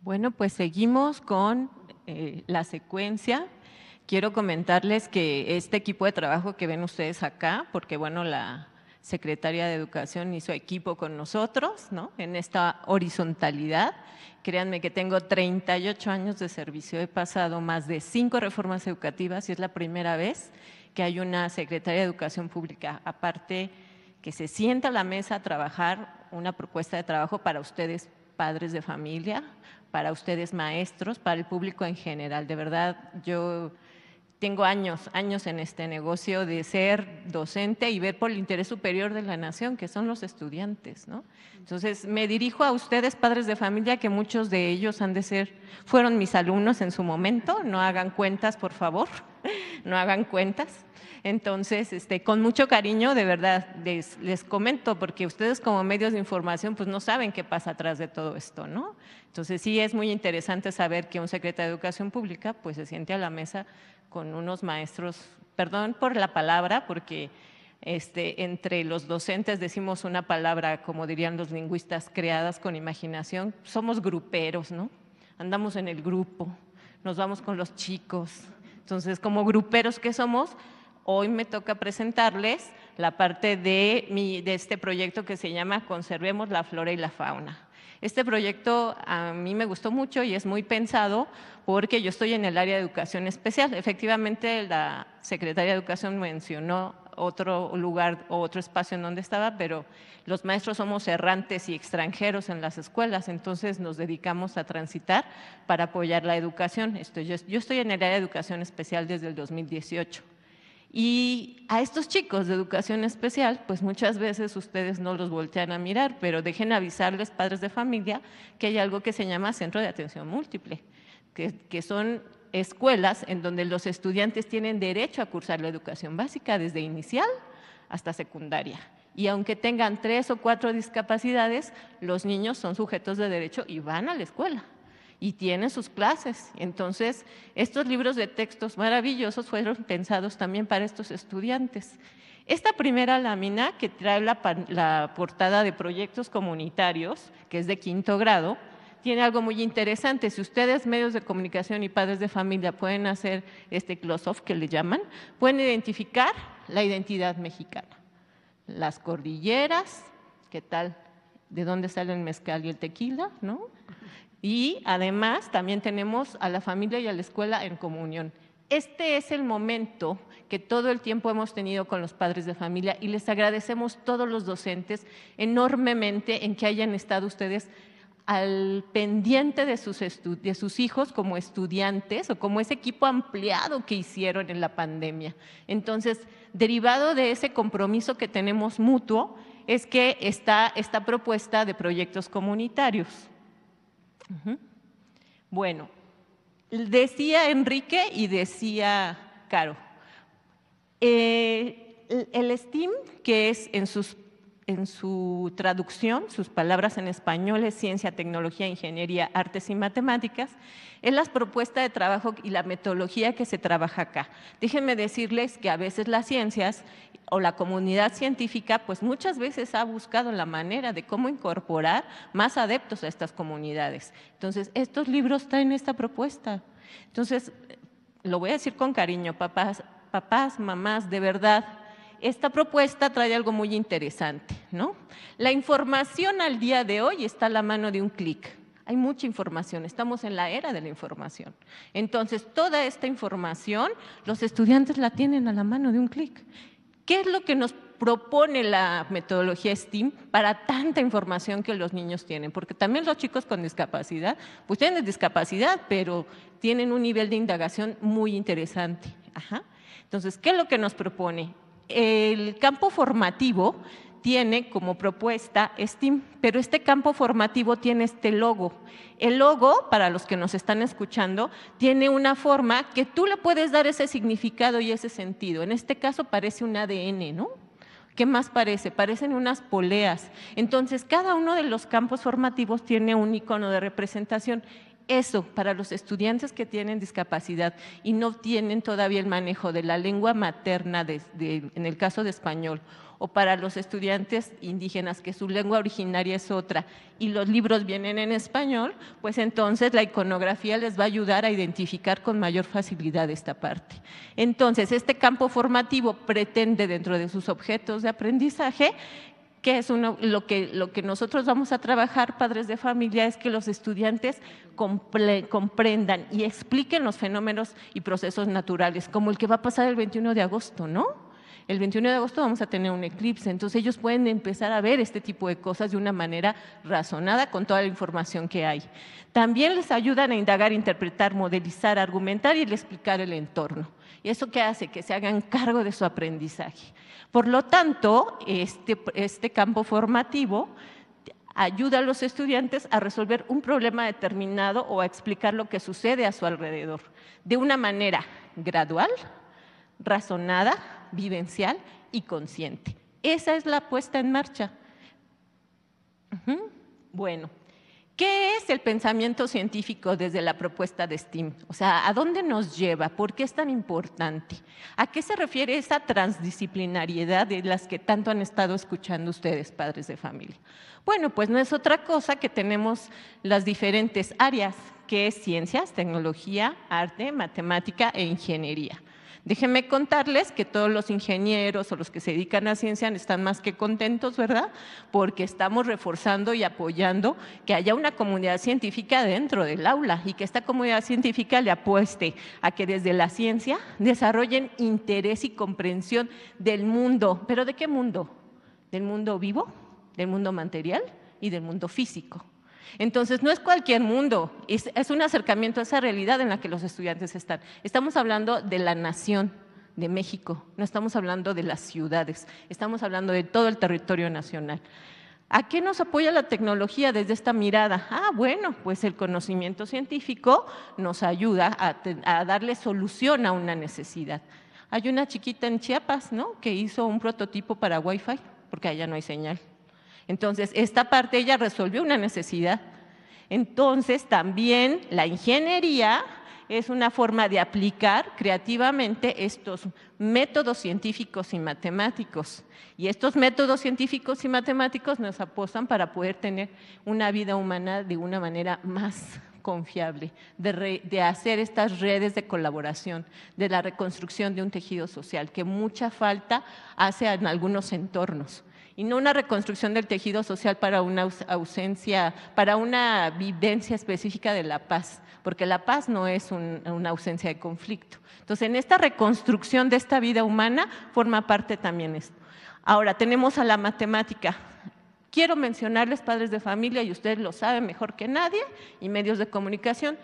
Bueno, pues seguimos con eh, la secuencia. Quiero comentarles que este equipo de trabajo que ven ustedes acá, porque bueno, la secretaria de Educación hizo equipo con nosotros, ¿no? En esta horizontalidad. Créanme que tengo 38 años de servicio, he pasado más de cinco reformas educativas y es la primera vez que hay una secretaria de Educación Pública, aparte que se sienta a la mesa a trabajar una propuesta de trabajo para ustedes padres de familia, para ustedes maestros, para el público en general. De verdad, yo tengo años, años en este negocio de ser docente y ver por el interés superior de la nación, que son los estudiantes, ¿no? Entonces, me dirijo a ustedes, padres de familia, que muchos de ellos han de ser, fueron mis alumnos en su momento, no hagan cuentas, por favor, no hagan cuentas, entonces, este, con mucho cariño, de verdad, les, les comento, porque ustedes como medios de información, pues no saben qué pasa atrás de todo esto, ¿no? Entonces, sí es muy interesante saber que un secretario de Educación Pública, pues se siente a la mesa con unos maestros, perdón por la palabra, porque... Este, entre los docentes decimos una palabra, como dirían los lingüistas, creadas con imaginación, somos gruperos, ¿no? Andamos en el grupo, nos vamos con los chicos. Entonces, como gruperos que somos, Hoy me toca presentarles la parte de, este proyecto que se llama Conservemos la flora y la fauna. Este proyecto a mí me gustó mucho y es muy pensado porque yo estoy en el área de educación especial. Efectivamente, la secretaria de Educación mencionó otro lugar o otro espacio en donde estaba, pero los maestros somos errantes y extranjeros en las escuelas, entonces nos dedicamos a transitar para apoyar la educación. Estoy, yo estoy en el área de educación especial desde el 2018. Y a estos chicos de educación especial, pues muchas veces ustedes no los voltean a mirar, pero dejen avisarles, padres de familia, que hay algo que se llama centro de atención múltiple, que, que son escuelas en donde los estudiantes tienen derecho a cursar la educación básica desde inicial hasta secundaria. Y aunque tengan tres o cuatro discapacidades, los niños son sujetos de derecho y van a la escuela y tienen sus clases. Entonces, estos libros de textos maravillosos fueron pensados también para estos estudiantes. Esta primera lámina que trae la, portada de proyectos comunitarios, que es de quinto grado, tiene algo muy interesante. Si ustedes, medios de comunicación y padres de familia, pueden hacer este close-off que le llaman, pueden identificar la identidad mexicana. Las cordilleras, ¿qué tal? ¿De dónde sale el mezcal y el tequila? ¿No? y además también tenemos a la familia y a la escuela en comunión. Este es el momento que todo el tiempo hemos tenido con los padres de familia y les agradecemos todos los docentes enormemente en que hayan estado ustedes al pendiente de sus, de sus hijos como estudiantes o como ese equipo ampliado que hicieron en la pandemia. Entonces, derivado de ese compromiso que tenemos mutuo, es que está esta propuesta de proyectos comunitarios. Bueno, decía Enrique y decía Caro, eh, el STEAM, que es en sus en su traducción, sus palabras en español es ciencia, tecnología, ingeniería, artes y matemáticas, es las propuestas de trabajo y la metodología que se trabaja acá. Déjenme decirles que a veces las ciencias o la comunidad científica, pues muchas veces ha buscado la manera de cómo incorporar más adeptos a estas comunidades. Entonces, estos libros traen esta propuesta. Entonces, lo voy a decir con cariño, papás, papás mamás, de verdad, esta propuesta trae algo muy interesante, ¿no? La información al día de hoy está a la mano de un clic. Hay mucha información, estamos en la era de la información. Entonces, toda esta información los estudiantes la tienen a la mano de un clic. ¿Qué es lo que nos propone la metodología STEAM para tanta información que los niños tienen, porque también los chicos con discapacidad, pues tienen discapacidad, pero tienen un nivel de indagación muy interesante. Entonces, ¿qué es lo que nos propone? el campo formativo tiene como propuesta STEAM, pero este campo formativo tiene este logo. El logo, para los que nos están escuchando, tiene una forma que tú le puedes dar ese significado y ese sentido. En este caso parece un ADN, ¿no? ¿Qué más parece? Parecen unas poleas. Entonces, cada uno de los campos formativos tiene un icono de representación eso para los estudiantes que tienen discapacidad y no tienen todavía el manejo de la lengua materna, en el caso de español, o para los estudiantes indígenas que su lengua originaria es otra y los libros vienen en español, pues entonces la iconografía les va a ayudar a identificar con mayor facilidad esta parte. Entonces, este campo formativo pretende dentro de sus objetos de aprendizaje que es uno, lo, que, lo que nosotros vamos a trabajar, padres de familia, es que los estudiantes comprendan y expliquen los fenómenos y procesos naturales, como el que va a pasar el 21 de agosto, ¿no? El 21 de agosto vamos a tener un eclipse, entonces ellos pueden empezar a ver este tipo de cosas de una manera razonada con toda la información que hay. También les ayudan a indagar, interpretar, modelizar, argumentar y explicar el entorno. ¿Y eso qué hace? Que se hagan cargo de su aprendizaje. Por lo tanto, este, este, campo formativo ayuda a los estudiantes a resolver un problema determinado o a explicar lo que sucede a su alrededor de una manera gradual, razonada, vivencial y consciente. Esa es la puesta en marcha. Bueno, ¿Qué es el pensamiento científico desde la propuesta de STEAM? O sea, ¿a dónde nos lleva? ¿Por qué es tan importante? ¿A qué se refiere esa transdisciplinariedad de las que tanto han estado escuchando ustedes, padres de familia? Bueno, pues no es otra cosa que tenemos las diferentes áreas, que es ciencias, tecnología, arte, matemática e ingeniería. Déjenme contarles que todos los ingenieros o los que se dedican a ciencia están más que contentos, ¿verdad? Porque estamos reforzando y apoyando que haya una comunidad científica dentro del aula y que esta comunidad científica le apueste a que desde la ciencia desarrollen interés y comprensión del mundo. ¿Pero de qué mundo? ¿Del mundo vivo? ¿Del mundo material? y del mundo físico. Entonces, no es cualquier mundo, es, un acercamiento a esa realidad en la que los estudiantes están. Estamos hablando de la nación de México, no estamos hablando de las ciudades, estamos hablando de todo el territorio nacional. ¿A qué nos apoya la tecnología desde esta mirada? Ah, bueno, pues el conocimiento científico nos ayuda a, darle solución a una necesidad. Hay una chiquita en Chiapas, ¿no? Que hizo un prototipo para Wi-Fi, porque allá no hay señal. Entonces, esta parte ella resolvió una necesidad. Entonces, también la ingeniería es una forma de aplicar creativamente estos métodos científicos y matemáticos. Y estos métodos científicos y matemáticos nos apostan para poder tener una vida humana de una manera más confiable, de hacer estas redes de colaboración, de la reconstrucción de un tejido social, que mucha falta hace en algunos entornos y no una reconstrucción del tejido social para una ausencia, para una vivencia específica de la paz, porque la paz no es una ausencia de conflicto. Entonces, en esta reconstrucción de esta vida humana forma parte también esto. Ahora, tenemos a la matemática. Quiero mencionarles, padres de familia, y ustedes lo saben mejor que nadie, y medios de comunicación,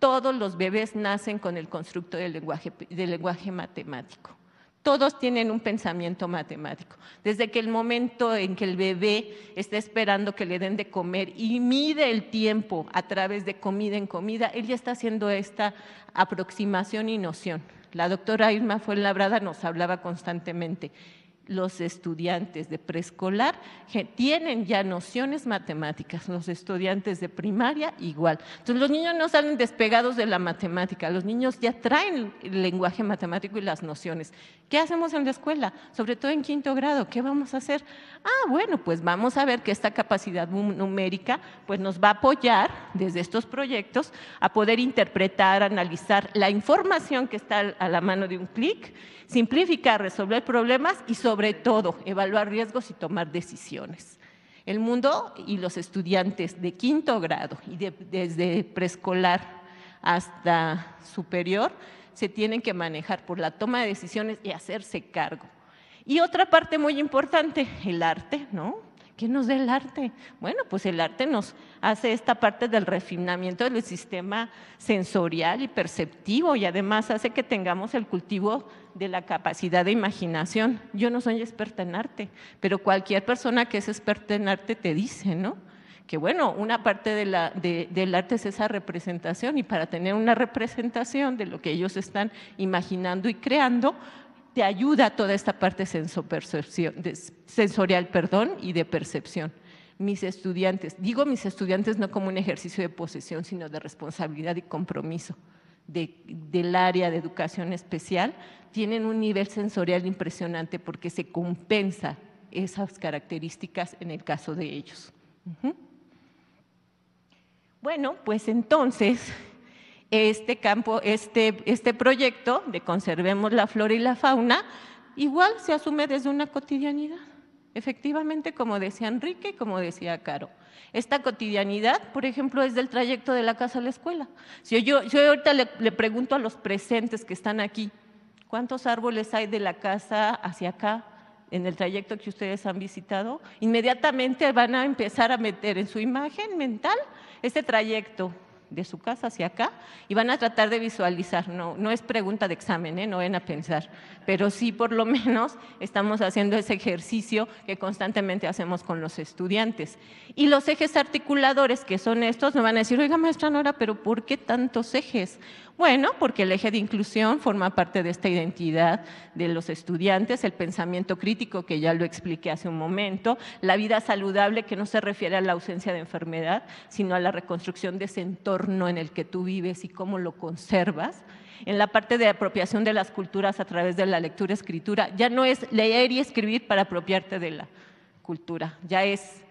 todos los bebés nacen con el constructo del lenguaje, del lenguaje matemático todos tienen un pensamiento matemático. Desde que el momento en que el bebé está esperando que le den de comer y mide el tiempo a través de comida en comida, él ya está haciendo esta aproximación y noción. La doctora Irma Fuenlabrada nos hablaba constantemente los estudiantes de preescolar tienen ya nociones matemáticas, los estudiantes de primaria igual. Entonces los niños no salen despegados de la matemática, los niños ya traen el lenguaje matemático y las nociones. ¿Qué hacemos en la escuela? Sobre todo en quinto grado, ¿qué vamos a hacer? Ah, bueno, pues vamos a ver que esta capacidad numérica pues nos va a apoyar desde estos proyectos a poder interpretar, analizar la información que está a la mano de un clic, simplificar, resolver problemas y sobre sobre todo, evaluar riesgos y tomar decisiones. El mundo y los estudiantes de quinto grado y desde preescolar hasta superior se tienen que manejar por la toma de decisiones y hacerse cargo. Y otra parte muy importante, el arte, ¿no? ¿Qué nos da el arte? Bueno, pues el arte nos hace esta parte del refinamiento del sistema sensorial y perceptivo y además hace que tengamos el cultivo de la capacidad de imaginación. Yo no soy experta en arte, pero cualquier persona que es experta en arte te dice, ¿no? Que bueno, una parte del arte es esa representación y para tener una representación de lo que ellos están imaginando y creando, te ayuda toda esta parte sensorial perdón, y de percepción mis estudiantes. Digo mis estudiantes no como un ejercicio de posesión, sino de responsabilidad y compromiso del área de educación especial tienen un nivel sensorial impresionante porque se compensa esas características en el caso de ellos. Bueno, pues entonces este campo, este, este proyecto de conservemos la flora y la fauna, igual se asume desde una cotidianidad. Efectivamente, como decía Enrique, como decía Caro, esta cotidianidad, por ejemplo, es del trayecto de la casa a la escuela. Si yo, yo ahorita le pregunto a los presentes que están aquí, ¿cuántos árboles hay de la casa hacia acá? en el trayecto que ustedes han visitado, inmediatamente van a empezar a meter en su imagen mental este trayecto de su casa hacia acá y van a tratar de visualizar. No, no es pregunta de examen, ¿eh? no ven a pensar, pero sí por lo menos estamos haciendo ese ejercicio que constantemente hacemos con los estudiantes. Y los ejes articuladores, que son estos, me van a decir, oiga maestra Nora, pero ¿por qué tantos ejes? Bueno, porque el eje de inclusión forma parte de esta identidad de los estudiantes, el pensamiento crítico, que ya lo expliqué hace un momento, la vida saludable, que no se refiere a la ausencia de enfermedad, sino a la reconstrucción de ese entorno en el que tú vives y cómo lo conservas. En la parte de apropiación de las culturas a través de la lectura-escritura, ya no es leer y escribir para apropiarte de la cultura, ya es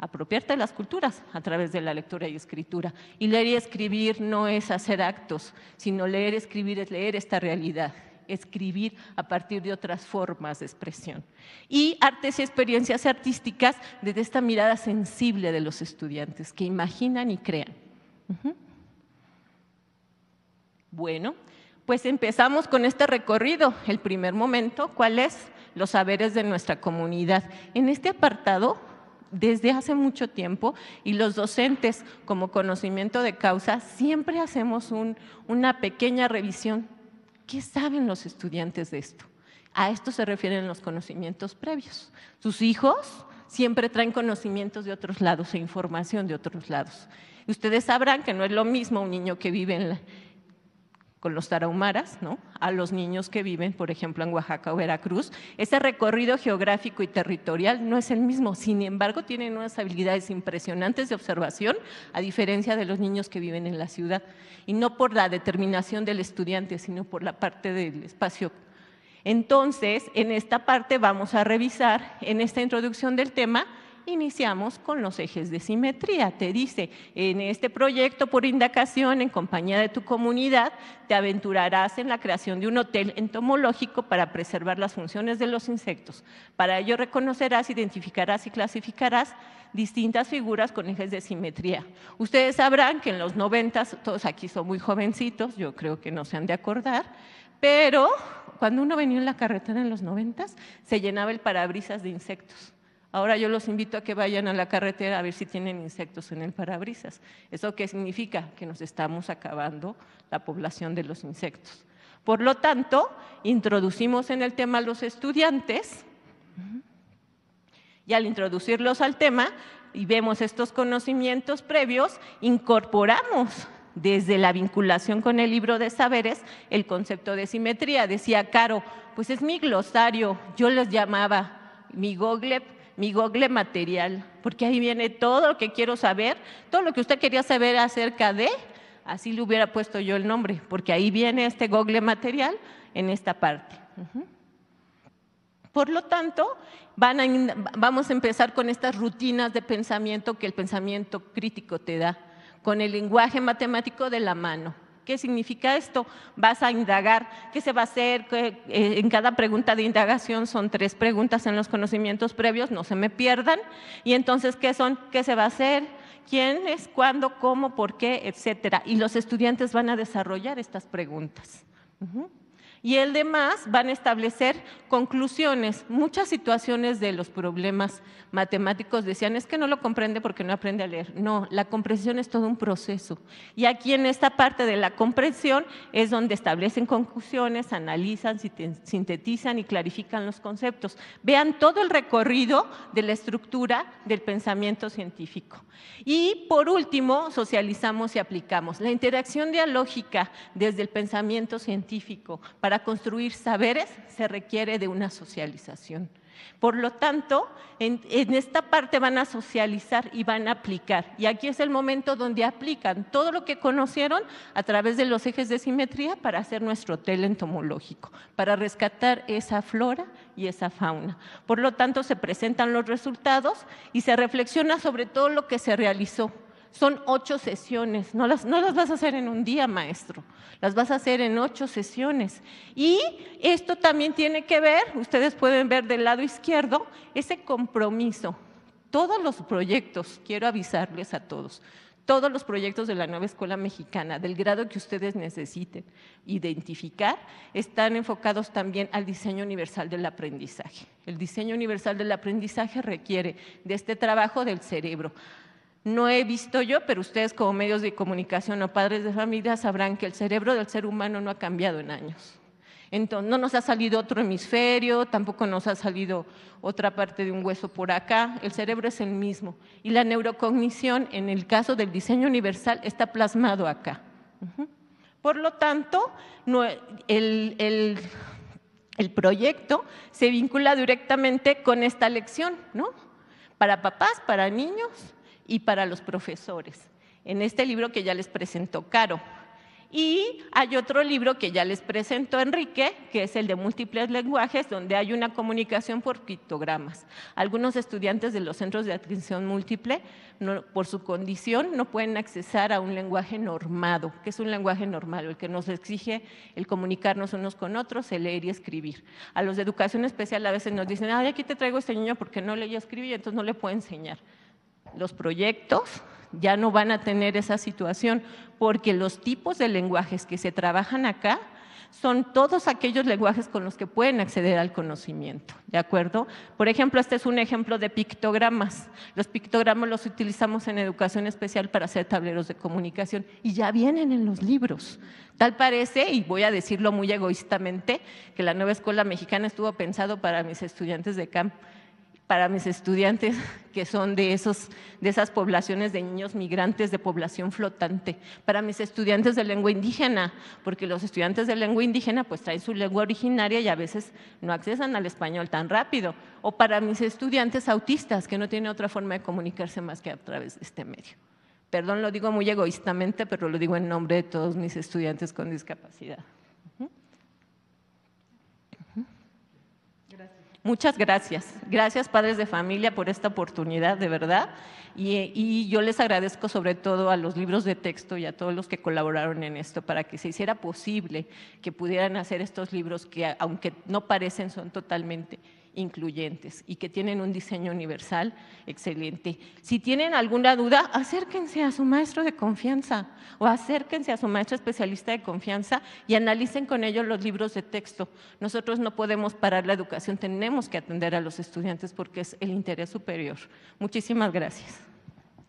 apropiarte de las culturas a través de la lectura y escritura. Y leer y escribir no es hacer actos, sino leer escribir es leer esta realidad escribir a partir de otras formas de expresión. Y artes y experiencias artísticas desde esta mirada sensible de los estudiantes, que imaginan y crean. Bueno, pues empezamos con este recorrido. El primer momento, ¿cuál es? Los saberes de nuestra comunidad. En este apartado desde hace mucho tiempo y los docentes como conocimiento de causa siempre hacemos una pequeña revisión. ¿Qué saben los estudiantes de esto? A esto se refieren los conocimientos previos. Sus hijos siempre traen conocimientos de otros lados e información de otros lados. Ustedes sabrán que no es lo mismo un niño que vive en la, con los tarahumaras, ¿no? a los niños que viven, por ejemplo, en Oaxaca o Veracruz. Ese recorrido geográfico y territorial no es el mismo, sin embargo, tienen unas habilidades impresionantes de observación, a diferencia de los niños que viven en la ciudad, y no por la determinación del estudiante, sino por la parte del espacio. Entonces, en esta parte vamos a revisar, en esta introducción del tema, iniciamos con los ejes de simetría. Te dice, en este proyecto por indagación, en compañía de tu comunidad, te aventurarás en la creación de un hotel entomológico para preservar las funciones de los insectos. Para ello reconocerás, identificarás y clasificarás distintas figuras con ejes de simetría. Ustedes sabrán que en los noventas, todos aquí son muy jovencitos, yo creo que no se han de acordar, pero cuando uno venía en la carretera en los noventas, se llenaba el parabrisas de insectos Ahora yo los invito a que vayan a la carretera a ver si tienen insectos en el parabrisas. ¿Eso qué significa? Que nos estamos acabando la población de los insectos. Por lo tanto, introducimos en el tema a los estudiantes y al introducirlos al tema y vemos estos conocimientos previos, incorporamos desde la vinculación con el libro de saberes el concepto de simetría. Decía Caro, pues es mi glosario, yo les llamaba mi Google mi google material, porque ahí viene todo lo que quiero saber, todo lo que usted quería saber acerca de, así le hubiera puesto yo el nombre, porque ahí viene este google material en esta parte. Por lo tanto, vamos a empezar con estas rutinas de pensamiento que el pensamiento crítico te da, con el lenguaje matemático de la mano. ¿Qué significa esto? Vas a indagar. ¿Qué se va a hacer? Eh, en cada pregunta de indagación son tres preguntas en los conocimientos previos, no se me pierdan. Y entonces, ¿qué son? ¿Qué se va a hacer? ¿Quién es? ¿Cuándo? ¿Cómo? ¿Por qué? Etcétera. Y los estudiantes van a desarrollar estas preguntas y el demás van a establecer conclusiones. Muchas situaciones de los problemas matemáticos decían, es que no lo comprende porque no aprende a leer. No, la comprensión es todo un proceso. Y aquí en esta parte de la comprensión es donde establecen conclusiones, analizan, sintetizan y clarifican los conceptos. Vean todo el recorrido de la estructura del pensamiento científico. Y por último, socializamos y aplicamos. La interacción dialógica desde el pensamiento científico para construir saberes se requiere de una socialización. Por lo tanto, en, esta parte van a socializar y van a aplicar. Y aquí es el momento donde aplican todo lo que conocieron a través de los ejes de simetría para hacer nuestro hotel entomológico, para rescatar esa flora y esa fauna. Por lo tanto, se presentan los resultados y se reflexiona sobre todo lo que se realizó son ocho sesiones, no las, no las vas a hacer en un día, maestro, las vas a hacer en ocho sesiones. Y esto también tiene que ver, ustedes pueden ver del lado izquierdo, ese compromiso. Todos los proyectos, quiero avisarles a todos, todos los proyectos de la nueva escuela mexicana, del grado que ustedes necesiten identificar, están enfocados también al diseño universal del aprendizaje. El diseño universal del aprendizaje requiere de este trabajo del cerebro. No he visto yo, pero ustedes como medios de comunicación o padres de familia sabrán que el cerebro del ser humano no ha cambiado en años. Entonces, no nos ha salido otro hemisferio, tampoco nos ha salido otra parte de un hueso por acá, el cerebro es el mismo. Y la neurocognición, en el caso del diseño universal, está plasmado acá. Por lo tanto, el, proyecto se vincula directamente con esta lección, ¿no? Para papás, para niños, y para los profesores, en este libro que ya les presentó Caro. Y hay otro libro que ya les presentó Enrique, que es el de múltiples lenguajes, donde hay una comunicación por pictogramas. Algunos estudiantes de los centros de atención múltiple, por su condición, no pueden accesar a un lenguaje normado, que es un lenguaje normal, el que nos exige el comunicarnos unos con otros, el leer y escribir. A los de educación especial a veces nos dicen, ay, aquí te traigo este niño porque no leía y escribir, entonces no le puedo enseñar los proyectos ya no van a tener esa situación, porque los tipos de lenguajes que se trabajan acá son todos aquellos lenguajes con los que pueden acceder al conocimiento, ¿de acuerdo? Por ejemplo, este es un ejemplo de pictogramas. Los pictogramas los utilizamos en educación especial para hacer tableros de comunicación y ya vienen en los libros. Tal parece, y voy a decirlo muy egoístamente, que la nueva escuela mexicana estuvo pensado para mis estudiantes de CAMP para mis estudiantes que son de, esos, de esas poblaciones de niños migrantes de población flotante, para mis estudiantes de lengua indígena, porque los estudiantes de lengua indígena pues traen su lengua originaria y a veces no accesan al español tan rápido, o para mis estudiantes autistas que no tienen otra forma de comunicarse más que a través de este medio. Perdón, lo digo muy egoístamente, pero lo digo en nombre de todos mis estudiantes con discapacidad. Muchas gracias. Gracias padres de familia por esta oportunidad, de verdad. Y, yo les agradezco sobre todo a los libros de texto y a todos los que colaboraron en esto para que se hiciera posible que pudieran hacer estos libros que, aunque no parecen, son totalmente incluyentes y que tienen un diseño universal excelente. Si tienen alguna duda, acérquense a su maestro de confianza o acérquense a su maestro especialista de confianza y analicen con ellos los libros de texto. Nosotros no podemos parar la educación, tenemos que atender a los estudiantes porque es el interés superior. Muchísimas gracias.